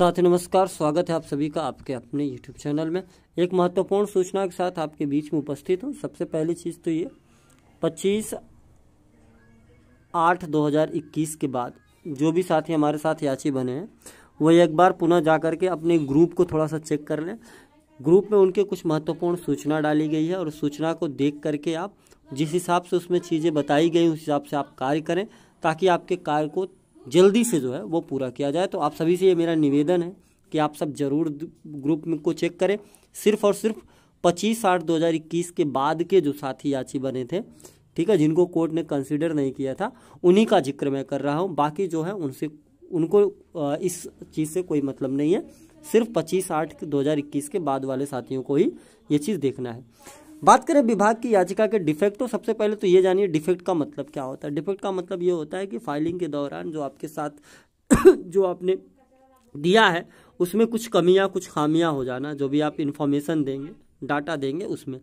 साथी नमस्कार स्वागत है आप सभी का आपके अपने यूट्यूब चैनल में एक महत्वपूर्ण सूचना के साथ आपके बीच में उपस्थित हूँ सबसे पहली चीज़ तो ये 25 आठ 2021 के बाद जो भी साथी हमारे साथ याची बने हैं वह एक बार पुनः जा कर के अपने ग्रुप को थोड़ा सा चेक कर लें ग्रुप में उनके कुछ महत्वपूर्ण सूचना डाली गई है और सूचना को देख करके आप जिस हिसाब से उसमें चीज़ें बताई गई उस हिसाब से आप कार्य करें ताकि आपके कार्य को जल्दी से जो है वो पूरा किया जाए तो आप सभी से ये मेरा निवेदन है कि आप सब जरूर ग्रुप में को चेक करें सिर्फ और सिर्फ पच्चीस आठ दो हज़ार इक्कीस के बाद के जो साथी याची बने थे ठीक है जिनको कोर्ट ने कंसिडर नहीं किया था उन्हीं का जिक्र मैं कर रहा हूँ बाकी जो है उनसे उनको इस चीज़ से कोई मतलब नहीं है सिर्फ पच्चीस आठ दो हज़ार इक्कीस के बाद वाले साथियों को ही ये चीज़ देखना है बात करें विभाग की याचिका के डिफेक्ट तो सबसे पहले तो ये जानिए डिफेक्ट का मतलब क्या होता है डिफेक्ट का मतलब ये होता है कि फाइलिंग के दौरान जो आपके साथ जो आपने दिया है उसमें कुछ कमियां कुछ खामियां हो जाना जो भी आप इन्फॉर्मेशन देंगे डाटा देंगे उसमें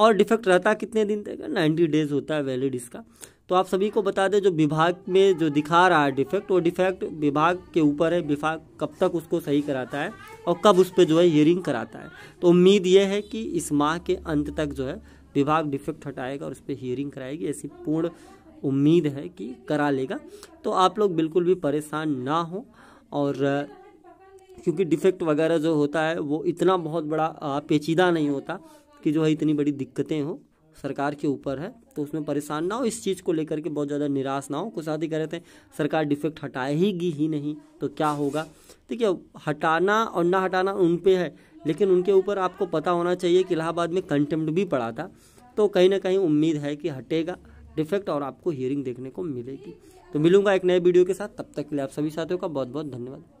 और डिफेक्ट रहता कितने दिन तक नाइन्टी डेज होता है वैलिड इसका तो आप सभी को बता दें जो विभाग में जो दिखा रहा है डिफेक्ट वो डिफेक्ट विभाग के ऊपर है विभाग कब तक उसको सही कराता है और कब उस पर जो है हियरिंग कराता है तो उम्मीद ये है कि इस माह के अंत तक जो है विभाग डिफेक्ट हटाएगा और उस पर हियरिंग कराएगी ऐसी पूर्ण उम्मीद है कि करा लेगा तो आप लोग बिल्कुल भी परेशान ना हो और क्योंकि डिफेक्ट वगैरह जो होता है वो इतना बहुत बड़ा पेचीदा नहीं होता कि जो है इतनी बड़ी दिक्कतें हों सरकार के ऊपर है तो उसमें परेशान ना हो इस चीज़ को लेकर के बहुत ज़्यादा निराश ना हो कुछ साथ ही कह रहे थे सरकार डिफेक्ट हटाएगी ही नहीं तो क्या होगा देखिए हटाना और ना हटाना उन पर है लेकिन उनके ऊपर आपको पता होना चाहिए कि इलाहाबाद में कंटेम्प्ट भी पड़ा था तो कहीं ना कहीं उम्मीद है कि हटेगा डिफेक्ट और आपको हियरिंग देखने को मिलेगी तो मिलूंगा एक नए वीडियो के साथ तब तक के लिए आप सभी साथियों का बहुत बहुत धन्यवाद